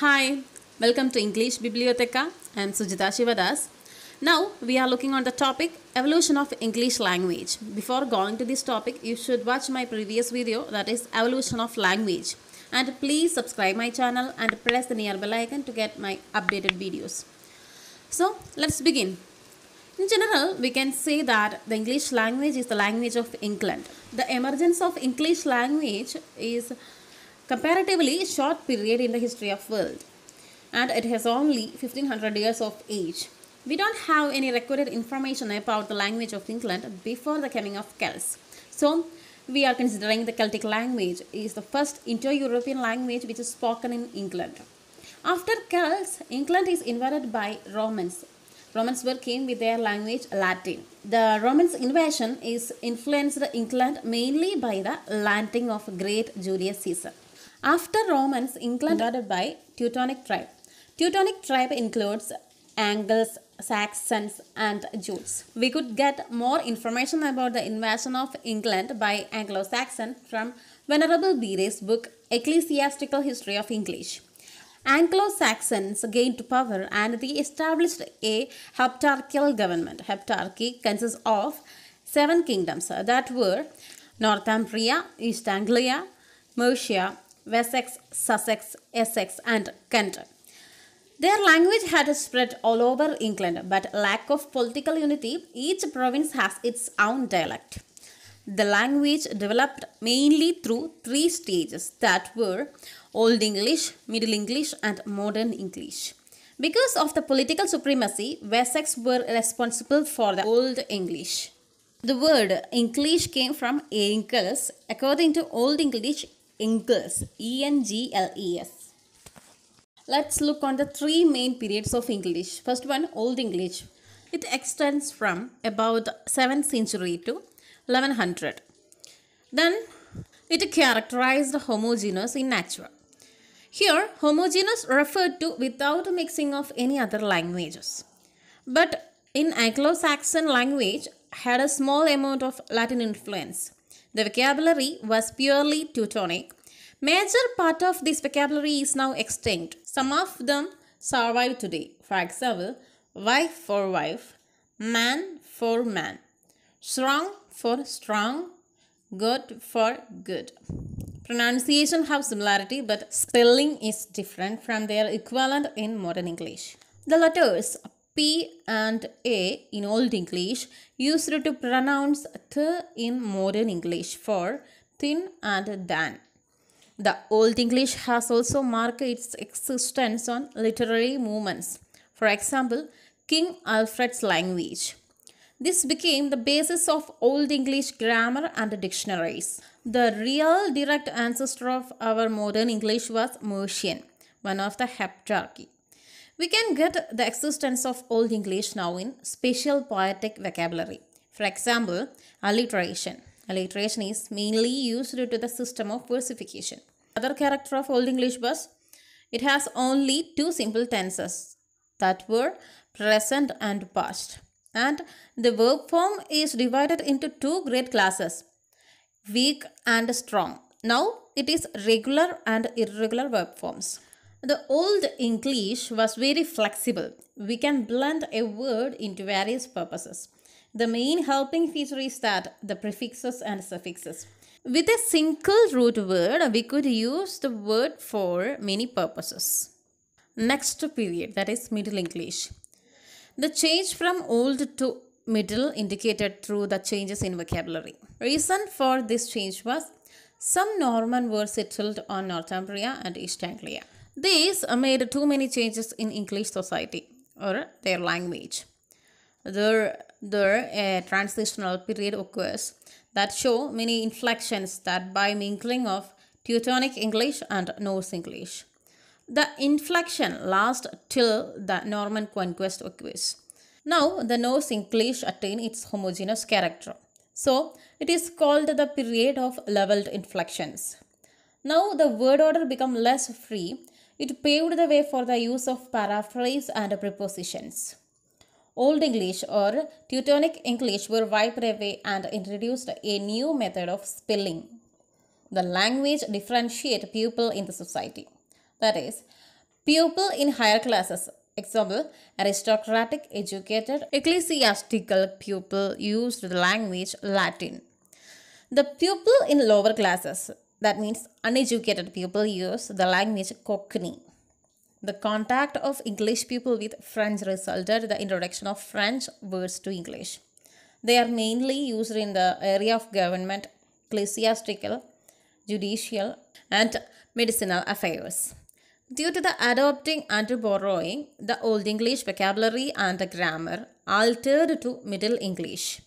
Hi, welcome to English Biblioteca. I am Sujita Shivadas. Now we are looking on the topic evolution of English language. Before going to this topic, you should watch my previous video that is evolution of language. And please subscribe my channel and press the nearby icon to get my updated videos. So let's begin. In general, we can say that the English language is the language of England. The emergence of English language is comparatively short period in the history of world and it has only 1500 years of age. We don't have any recorded information about the language of England before the coming of Celts. So, we are considering the Celtic language is the first Indo-European language which is spoken in England. After Celts, England is invaded by Romans. Romans were came with their language Latin. The Romans invasion is influenced England mainly by the landing of great Julius Caesar. After Romans, England invaded by Teutonic tribe. Teutonic tribe includes Angles, Saxons and Jews. We could get more information about the invasion of England by Anglo-Saxon from Venerable Bere's book Ecclesiastical History of English. Anglo-Saxons gained power and they established a heptarchal government. Heptarchy consists of seven kingdoms that were Northumbria, East Anglia, Mercia, Wessex, Sussex, Essex and Kent. Their language had spread all over England, but lack of political unity, each province has its own dialect. The language developed mainly through three stages that were Old English, Middle English and Modern English. Because of the political supremacy, Wessex were responsible for the Old English. The word English came from Engels. According to Old English, Ingles, E-N-G-L-E-S. Let's look on the three main periods of English. First one, Old English. It extends from about 7th century to 1100. Then it characterized homogeneous in nature. Here, homogeneous referred to without mixing of any other languages. But in Anglo-Saxon language had a small amount of Latin influence. The vocabulary was purely Teutonic. Major part of this vocabulary is now extinct. Some of them survive today. For example, wife for wife, man for man, strong for strong, good for good. Pronunciation have similarity but spelling is different from their equivalent in modern English. The letters P and A in Old English, used to pronounce th in Modern English for thin and than. The Old English has also marked its existence on literary movements. For example, King Alfred's language. This became the basis of Old English grammar and dictionaries. The real direct ancestor of our modern English was Mercian, one of the Heptarchy. We can get the existence of Old English now in special poetic vocabulary. For example, alliteration. Alliteration is mainly used due to the system of versification. Other character of Old English was it has only two simple tenses that were present and past. And the verb form is divided into two great classes, weak and strong. Now it is regular and irregular verb forms. The old English was very flexible. We can blend a word into various purposes. The main helping feature is that the prefixes and suffixes. With a single root word, we could use the word for many purposes. Next period, that is Middle English. The change from old to middle indicated through the changes in vocabulary. Reason for this change was some Norman were settled on Northumbria and East Anglia. These made too many changes in English society or their language. There, there a transitional period occurs that show many inflections that by mingling of Teutonic English and Norse English. The inflection lasts till the Norman conquest occurs. Now the Norse English attain its homogeneous character. So it is called the period of leveled inflections. Now the word order become less free it paved the way for the use of paraphrase and prepositions. Old English or Teutonic English were wiped away and introduced a new method of spelling. The language differentiate people in the society. That is, people in higher classes Example, aristocratic, educated, ecclesiastical people used the language Latin. The people in lower classes, that means uneducated people use the language Cockney. The contact of English people with French resulted the introduction of French words to English. They are mainly used in the area of government, ecclesiastical, judicial, and medicinal affairs. Due to the adopting and borrowing, the Old English vocabulary and grammar altered to Middle English.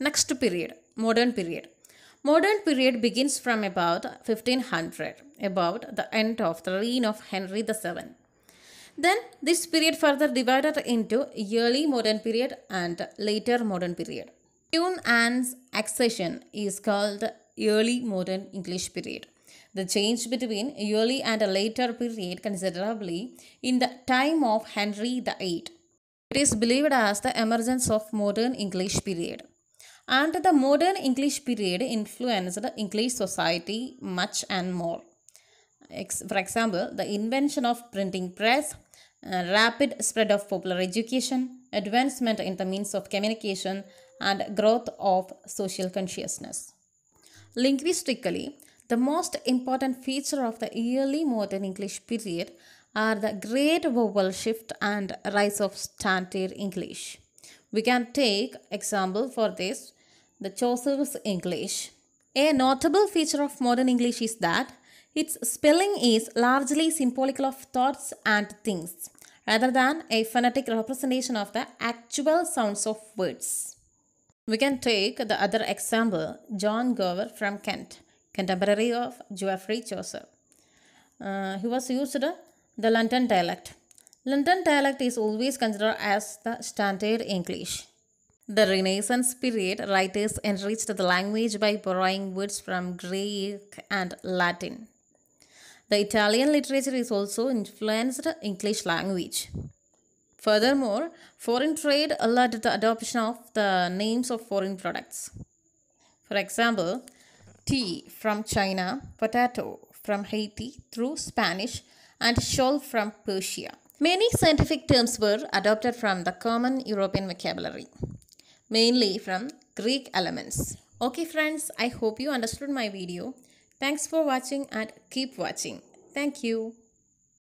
Next period, modern period. Modern period begins from about 1500, about the end of the reign of Henry VII. Then this period further divided into early modern period and later modern period. June Anne's accession is called early modern English period. The change between early and later period considerably in the time of Henry VIII. It is believed as the emergence of modern English period and the modern English period influenced English society much and more. For example, the invention of printing press, uh, rapid spread of popular education, advancement in the means of communication, and growth of social consciousness. Linguistically, the most important feature of the early modern English period are the great vowel shift and rise of standard English. We can take example for this the Chaucer's English. A notable feature of modern English is that its spelling is largely symbolic of thoughts and things rather than a phonetic representation of the actual sounds of words. We can take the other example, John Gower from Kent, contemporary of Geoffrey Chaucer. Uh, he was used the London dialect. London dialect is always considered as the standard English. The Renaissance period, writers enriched the language by borrowing words from Greek and Latin. The Italian literature is also influenced English language. Furthermore, foreign trade allowed the adoption of the names of foreign products. For example, tea from China, potato from Haiti through Spanish, and shawl from Persia. Many scientific terms were adopted from the common European vocabulary mainly from Greek elements. Okay friends, I hope you understood my video. Thanks for watching and keep watching. Thank you.